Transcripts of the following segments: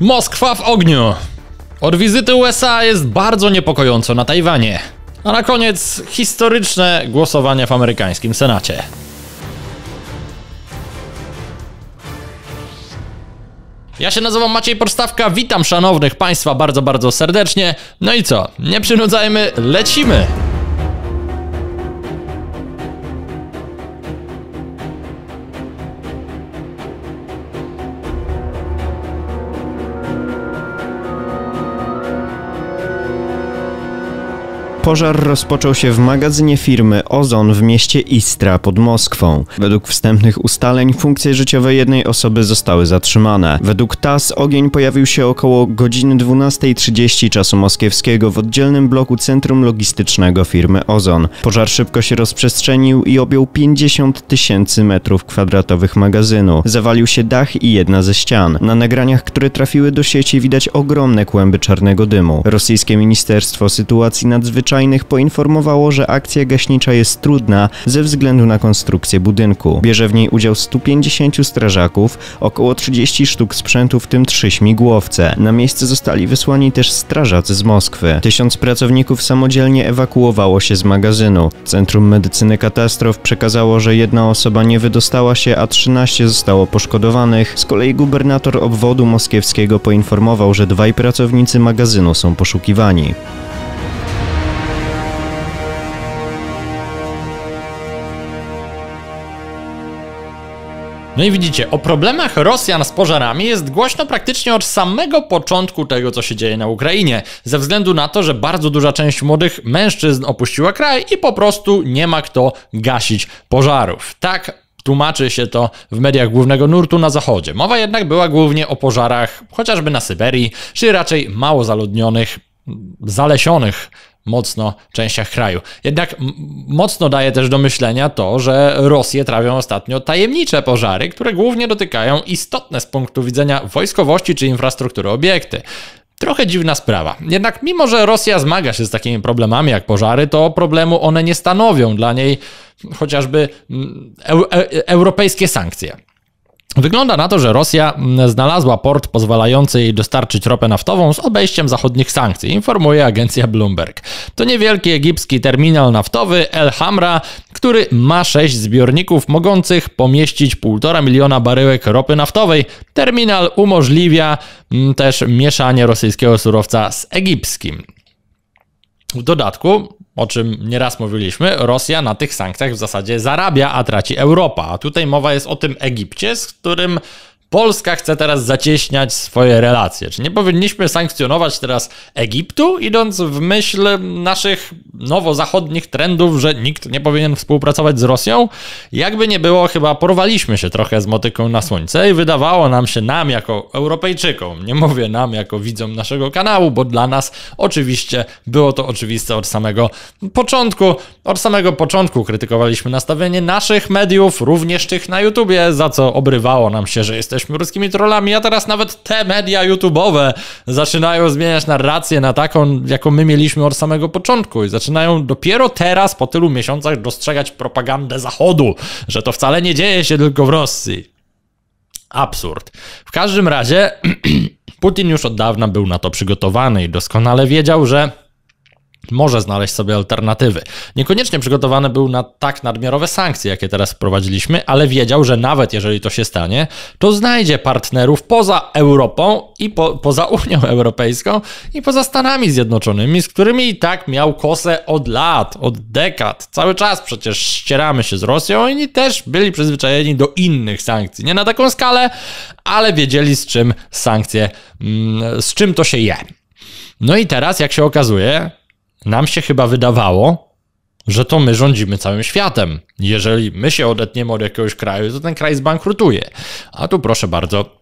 Moskwa w ogniu. Od wizyty USA jest bardzo niepokojąco na Tajwanie. A na koniec historyczne głosowanie w amerykańskim Senacie. Ja się nazywam Maciej Porstawka, witam szanownych Państwa bardzo, bardzo serdecznie. No i co? Nie przynudzajmy, lecimy! Pożar rozpoczął się w magazynie firmy Ozon w mieście Istra pod Moskwą. Według wstępnych ustaleń funkcje życiowe jednej osoby zostały zatrzymane. Według TAS ogień pojawił się około godziny 12.30 czasu moskiewskiego w oddzielnym bloku centrum logistycznego firmy Ozon. Pożar szybko się rozprzestrzenił i objął 50 tysięcy metrów kwadratowych magazynu. Zawalił się dach i jedna ze ścian. Na nagraniach, które trafiły do sieci widać ogromne kłęby czarnego dymu. Rosyjskie Ministerstwo Sytuacji Nadzwyczajnej poinformowało, że akcja gaśnicza jest trudna ze względu na konstrukcję budynku. Bierze w niej udział 150 strażaków, około 30 sztuk sprzętu, w tym 3 śmigłowce. Na miejsce zostali wysłani też strażacy z Moskwy. Tysiąc pracowników samodzielnie ewakuowało się z magazynu. Centrum Medycyny Katastrof przekazało, że jedna osoba nie wydostała się, a 13 zostało poszkodowanych. Z kolei gubernator obwodu moskiewskiego poinformował, że dwaj pracownicy magazynu są poszukiwani. No i widzicie, o problemach Rosjan z pożarami jest głośno praktycznie od samego początku tego, co się dzieje na Ukrainie, ze względu na to, że bardzo duża część młodych mężczyzn opuściła kraj i po prostu nie ma kto gasić pożarów. Tak tłumaczy się to w mediach głównego nurtu na zachodzie. Mowa jednak była głównie o pożarach chociażby na Syberii, czy raczej mało zaludnionych zalesionych mocno częściach kraju. Jednak mocno daje też do myślenia to, że Rosję trawią ostatnio tajemnicze pożary, które głównie dotykają istotne z punktu widzenia wojskowości czy infrastruktury obiekty. Trochę dziwna sprawa. Jednak mimo, że Rosja zmaga się z takimi problemami jak pożary, to problemu one nie stanowią dla niej chociażby e, europejskie sankcje. Wygląda na to, że Rosja mm, znalazła port pozwalający jej dostarczyć ropę naftową z obejściem zachodnich sankcji, informuje agencja Bloomberg. To niewielki egipski terminal naftowy El Hamra, który ma sześć zbiorników mogących pomieścić 1,5 miliona baryłek ropy naftowej. Terminal umożliwia mm, też mieszanie rosyjskiego surowca z egipskim. W dodatku, o czym nieraz mówiliśmy, Rosja na tych sankcjach w zasadzie zarabia, a traci Europa. A tutaj mowa jest o tym Egipcie, z którym Polska chce teraz zacieśniać swoje relacje. Czy nie powinniśmy sankcjonować teraz Egiptu, idąc w myśl naszych nowozachodnich trendów, że nikt nie powinien współpracować z Rosją? Jakby nie było, chyba porwaliśmy się trochę z motyką na słońce i wydawało nam się nam jako Europejczykom, nie mówię nam jako widzom naszego kanału, bo dla nas oczywiście było to oczywiste od samego początku. Od samego początku krytykowaliśmy nastawienie naszych mediów, również tych na YouTubie, za co obrywało nam się, że jesteśmy jesteśmy ruskimi trollami, a teraz nawet te media YouTube'owe zaczynają zmieniać narrację na taką, jaką my mieliśmy od samego początku i zaczynają dopiero teraz, po tylu miesiącach, dostrzegać propagandę Zachodu, że to wcale nie dzieje się tylko w Rosji. Absurd. W każdym razie Putin już od dawna był na to przygotowany i doskonale wiedział, że może znaleźć sobie alternatywy. Niekoniecznie przygotowany był na tak nadmiarowe sankcje, jakie teraz wprowadziliśmy, ale wiedział, że nawet jeżeli to się stanie, to znajdzie partnerów poza Europą i po, poza Unią Europejską i poza Stanami Zjednoczonymi, z którymi i tak miał kosę od lat, od dekad. Cały czas przecież ścieramy się z Rosją i oni też byli przyzwyczajeni do innych sankcji. Nie na taką skalę, ale wiedzieli z czym sankcje, mm, z czym to się je. No i teraz, jak się okazuje, nam się chyba wydawało, że to my rządzimy całym światem. Jeżeli my się odetniemy od jakiegoś kraju, to ten kraj zbankrutuje. A tu proszę bardzo,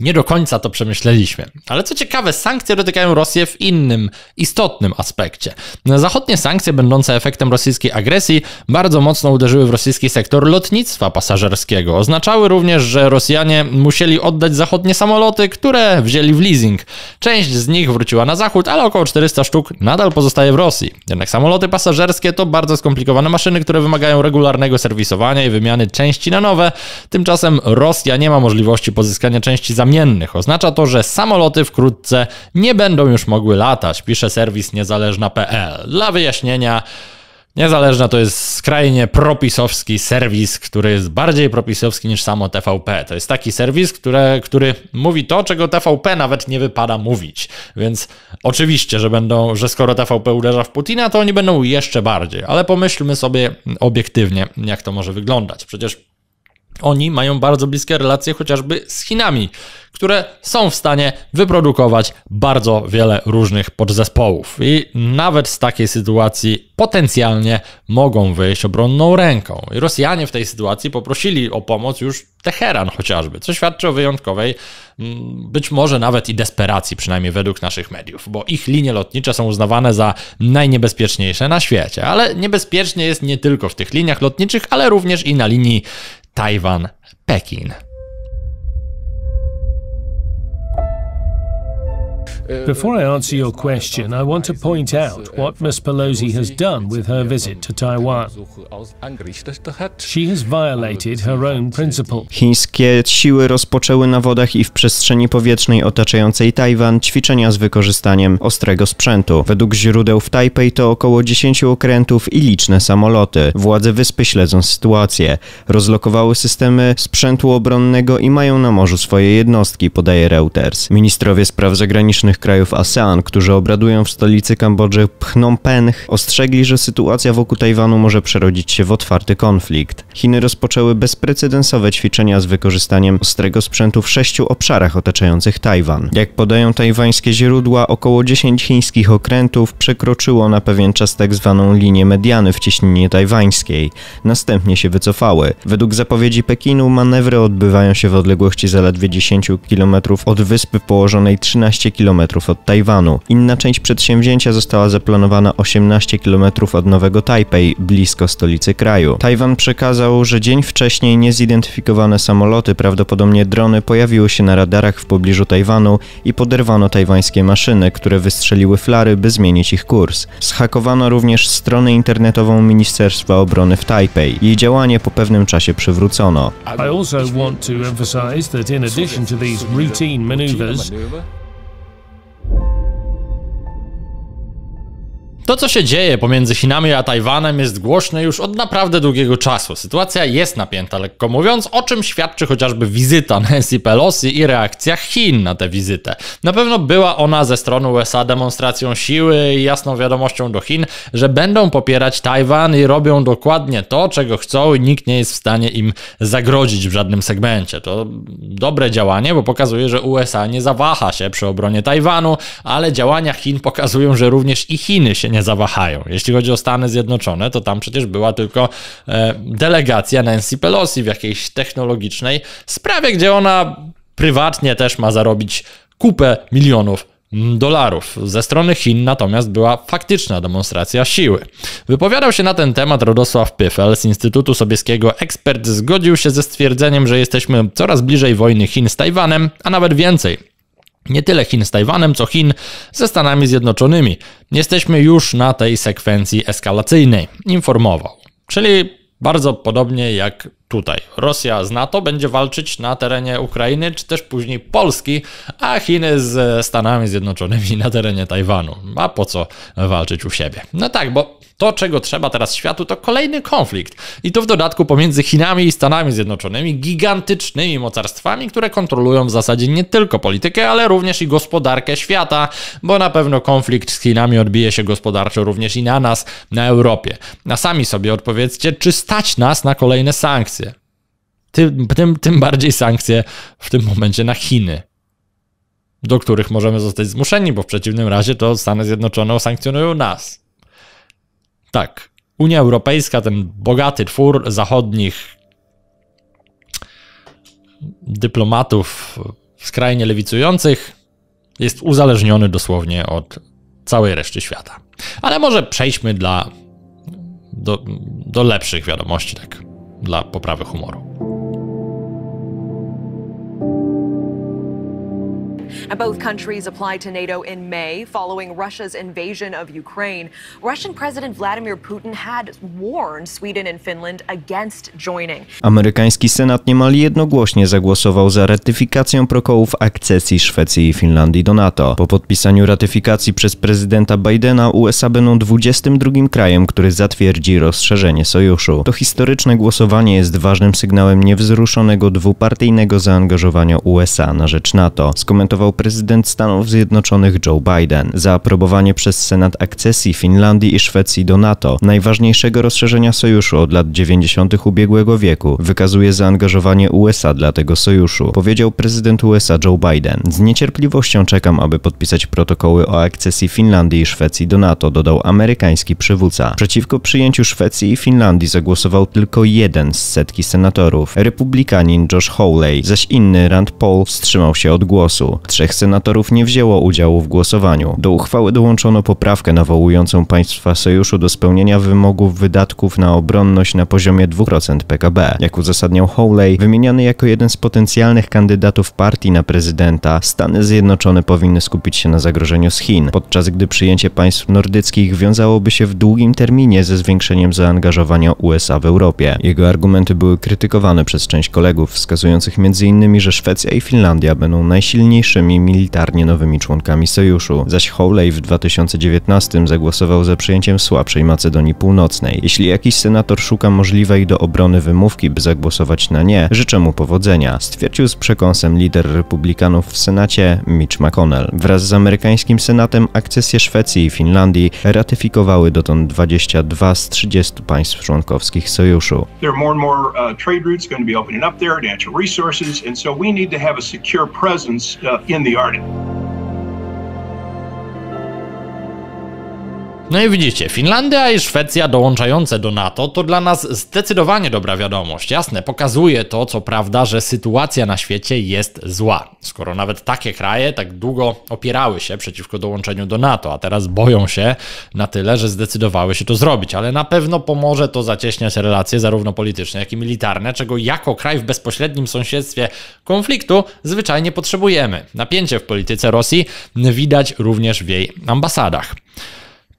nie do końca to przemyśleliśmy. Ale co ciekawe, sankcje dotykają Rosję w innym, istotnym aspekcie. Zachodnie sankcje będące efektem rosyjskiej agresji bardzo mocno uderzyły w rosyjski sektor lotnictwa pasażerskiego. Oznaczały również, że Rosjanie musieli oddać zachodnie samoloty, które wzięli w leasing. Część z nich wróciła na zachód, ale około 400 sztuk nadal pozostaje w Rosji. Jednak samoloty pasażerskie to bardzo skomplikowane maszyny, które wymagają regularnego serwisowania i wymiany części na nowe. Tymczasem Rosja nie ma możliwości pozyskania części za kamiennych. Oznacza to, że samoloty wkrótce nie będą już mogły latać, pisze serwis niezależna.pl. Dla wyjaśnienia, Niezależna to jest skrajnie propisowski serwis, który jest bardziej propisowski niż samo TVP. To jest taki serwis, które, który mówi to, czego TVP nawet nie wypada mówić. Więc oczywiście, że będą, że skoro TVP uderza w Putina, to oni będą jeszcze bardziej. Ale pomyślmy sobie obiektywnie, jak to może wyglądać. Przecież oni mają bardzo bliskie relacje chociażby z Chinami, które są w stanie wyprodukować bardzo wiele różnych podzespołów. I nawet z takiej sytuacji potencjalnie mogą wyjść obronną ręką. I Rosjanie w tej sytuacji poprosili o pomoc już Teheran chociażby, co świadczy o wyjątkowej, mm, być może nawet i desperacji, przynajmniej według naszych mediów, bo ich linie lotnicze są uznawane za najniebezpieczniejsze na świecie. Ale niebezpiecznie jest nie tylko w tych liniach lotniczych, ale również i na linii Tajvan, Pekin. Before I answer your question, I want to point out what Ms. Pelosi has done with her visit to Taiwan. She has violated her own principle. Chińskie siły rozpoczęły na wodach i w przestrzeni powietrznej otaczającej Tajwan ćwiczenia z wykorzystaniem ostrego sprzętu. Według źródeł w Tajpej to około 10 okrętów i liczne samoloty. Władze wyspy śledzą sytuację. Rozlokowały systemy sprzętu obronnego i mają na morzu swoje jednostki, podaje Reuters. Ministrowie spraw zagranicznych innych krajów ASEAN, którzy obradują w stolicy Kambodży Phnom Penh, ostrzegli, że sytuacja wokół Tajwanu może przerodzić się w otwarty konflikt. Chiny rozpoczęły bezprecedensowe ćwiczenia z wykorzystaniem ostrego sprzętu w sześciu obszarach otaczających Tajwan. Jak podają tajwańskie źródła, około 10 chińskich okrętów przekroczyło na pewien czas tak zwaną linię mediany w ciśnienie tajwańskiej. Następnie się wycofały. Według zapowiedzi Pekinu manewry odbywają się w odległości zaledwie 10 km od wyspy położonej 13 km od Tajwanu. Inna część przedsięwzięcia została zaplanowana 18 km od Nowego Tajpej, blisko stolicy kraju. Tajwan przekazał, że dzień wcześniej niezidentyfikowane samoloty, prawdopodobnie drony, pojawiły się na radarach w pobliżu Tajwanu i poderwano tajwańskie maszyny, które wystrzeliły flary, by zmienić ich kurs. Zhakowano również stronę internetową Ministerstwa Obrony w Tajpej. Jej działanie po pewnym czasie przywrócono. I also want to emphasize that in addition to these routine maneuvers, To, co się dzieje pomiędzy Chinami a Tajwanem, jest głośne już od naprawdę długiego czasu. Sytuacja jest napięta, lekko mówiąc, o czym świadczy chociażby wizyta Nancy Pelosi i reakcja Chin na tę wizytę. Na pewno była ona ze strony USA demonstracją siły i jasną wiadomością do Chin, że będą popierać Tajwan i robią dokładnie to, czego chcą i nikt nie jest w stanie im zagrodzić w żadnym segmencie. To dobre działanie, bo pokazuje, że USA nie zawaha się przy obronie Tajwanu, ale działania Chin pokazują, że również i Chiny się nie nie zawahają. Jeśli chodzi o Stany Zjednoczone, to tam przecież była tylko e, delegacja Nancy Pelosi w jakiejś technologicznej sprawie, gdzie ona prywatnie też ma zarobić kupę milionów dolarów. Ze strony Chin natomiast była faktyczna demonstracja siły. Wypowiadał się na ten temat Radosław Pyfel z Instytutu Sobieskiego. Ekspert zgodził się ze stwierdzeniem, że jesteśmy coraz bliżej wojny Chin z Tajwanem, a nawet więcej. Nie tyle Chin z Tajwanem, co Chin ze Stanami Zjednoczonymi. Jesteśmy już na tej sekwencji eskalacyjnej, informował. Czyli bardzo podobnie jak tutaj. Rosja z NATO będzie walczyć na terenie Ukrainy, czy też później Polski, a Chiny z Stanami Zjednoczonymi na terenie Tajwanu. A po co walczyć u siebie? No tak, bo to, czego trzeba teraz światu, to kolejny konflikt. I to w dodatku pomiędzy Chinami i Stanami Zjednoczonymi, gigantycznymi mocarstwami, które kontrolują w zasadzie nie tylko politykę, ale również i gospodarkę świata, bo na pewno konflikt z Chinami odbije się gospodarczo również i na nas, na Europie. Na sami sobie odpowiedzcie, czy stać nas na kolejne sankcje. Tym, tym, tym bardziej sankcje w tym momencie na Chiny, do których możemy zostać zmuszeni, bo w przeciwnym razie to Stany Zjednoczone sankcjonują nas. Tak, Unia Europejska, ten bogaty twór zachodnich dyplomatów skrajnie lewicujących, jest uzależniony dosłownie od całej reszty świata. Ale może przejdźmy dla, do, do lepszych wiadomości, tak, dla poprawy humoru. And both countries applied to NATO in May following Russia's invasion of Ukraine. Russian President Vladimir Putin had warned Sweden and Finland against joining. Amerykański Senat niemal jednogłośnie zagłosował za ratyfikacją protokołów akcesji Szwecji i Finlandii do NATO. Po podpisaniu ratyfikacji przez prezydenta Bidena USA będą 22 krajem, który zatwierdzi rozszerzenie sojuszu. To historyczne głosowanie jest ważnym sygnałem niewzruszonego dwupartyjnego zaangażowania USA na rzecz NATO. Skomentował zagłosował prezydent Stanów Zjednoczonych Joe Biden. zaaprobowanie przez Senat akcesji Finlandii i Szwecji do NATO, najważniejszego rozszerzenia sojuszu od lat 90. ubiegłego wieku, wykazuje zaangażowanie USA dla tego sojuszu, powiedział prezydent USA Joe Biden. Z niecierpliwością czekam, aby podpisać protokoły o akcesji Finlandii i Szwecji do NATO, dodał amerykański przywódca. Przeciwko przyjęciu Szwecji i Finlandii zagłosował tylko jeden z setki senatorów, republikanin Josh Hawley, zaś inny Rand Paul wstrzymał się od głosu. Trzech senatorów nie wzięło udziału w głosowaniu. Do uchwały dołączono poprawkę nawołującą państwa sojuszu do spełnienia wymogów wydatków na obronność na poziomie 2% PKB. Jak uzasadniał Hawley, wymieniany jako jeden z potencjalnych kandydatów partii na prezydenta, Stany Zjednoczone powinny skupić się na zagrożeniu z Chin, podczas gdy przyjęcie państw nordyckich wiązałoby się w długim terminie ze zwiększeniem zaangażowania USA w Europie. Jego argumenty były krytykowane przez część kolegów, wskazujących m.in., że Szwecja i Finlandia będą najsilniejsze pierwszymi militarnie nowymi członkami sojuszu, zaś Hawley w 2019 zagłosował za przyjęciem słabszej Macedonii Północnej. Jeśli jakiś senator szuka możliwej do obrony wymówki, by zagłosować na nie, życzę mu powodzenia, stwierdził z przekąsem lider republikanów w Senacie Mitch McConnell. Wraz z amerykańskim Senatem akcesję Szwecji i Finlandii ratyfikowały dotąd 22 z 30 państw członkowskich sojuszu. Uh, there natural resources, and so we need to have a secure presence uh, in the Arctic. No i widzicie, Finlandia i Szwecja dołączające do NATO to dla nas zdecydowanie dobra wiadomość. Jasne, pokazuje to, co prawda, że sytuacja na świecie jest zła. Skoro nawet takie kraje tak długo opierały się przeciwko dołączeniu do NATO, a teraz boją się na tyle, że zdecydowały się to zrobić, ale na pewno pomoże to zacieśniać relacje zarówno polityczne, jak i militarne, czego jako kraj w bezpośrednim sąsiedztwie konfliktu zwyczajnie potrzebujemy. Napięcie w polityce Rosji widać również w jej ambasadach.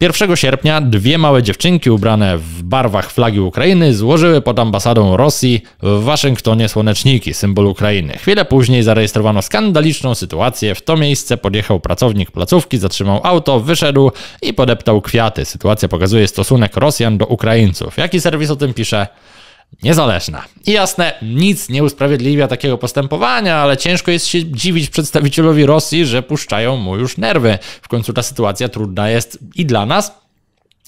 1 sierpnia dwie małe dziewczynki ubrane w barwach flagi Ukrainy złożyły pod ambasadą Rosji w Waszyngtonie słoneczniki, symbol Ukrainy. Chwilę później zarejestrowano skandaliczną sytuację. W to miejsce podjechał pracownik placówki, zatrzymał auto, wyszedł i podeptał kwiaty. Sytuacja pokazuje stosunek Rosjan do Ukraińców. Jaki serwis o tym pisze? niezależna. I jasne, nic nie usprawiedliwia takiego postępowania, ale ciężko jest się dziwić przedstawicielowi Rosji, że puszczają mu już nerwy. W końcu ta sytuacja trudna jest i dla nas,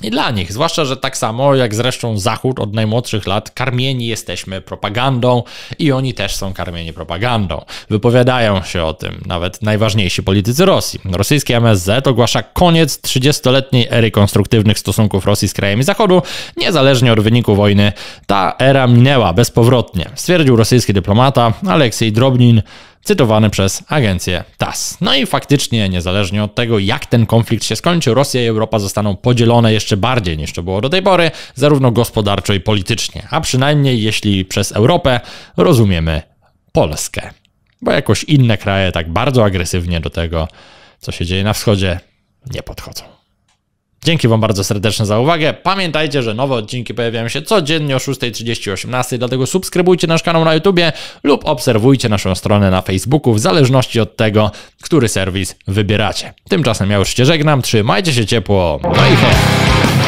i dla nich, zwłaszcza, że tak samo jak zresztą Zachód od najmłodszych lat, karmieni jesteśmy propagandą i oni też są karmieni propagandą. Wypowiadają się o tym nawet najważniejsi politycy Rosji. Rosyjski MSZ ogłasza koniec 30-letniej ery konstruktywnych stosunków Rosji z krajami Zachodu. Niezależnie od wyniku wojny, ta era minęła bezpowrotnie, stwierdził rosyjski dyplomata Aleksiej Drobnin cytowany przez agencję TAS. No i faktycznie, niezależnie od tego, jak ten konflikt się skończy, Rosja i Europa zostaną podzielone jeszcze bardziej niż to było do tej pory, zarówno gospodarczo i politycznie, a przynajmniej jeśli przez Europę rozumiemy Polskę. Bo jakoś inne kraje tak bardzo agresywnie do tego, co się dzieje na wschodzie, nie podchodzą. Dzięki Wam bardzo serdecznie za uwagę. Pamiętajcie, że nowe odcinki pojawiają się codziennie o 6.30 18, dlatego subskrybujcie nasz kanał na YouTube lub obserwujcie naszą stronę na Facebooku w zależności od tego, który serwis wybieracie. Tymczasem ja już się żegnam, trzymajcie się ciepło, no i hej!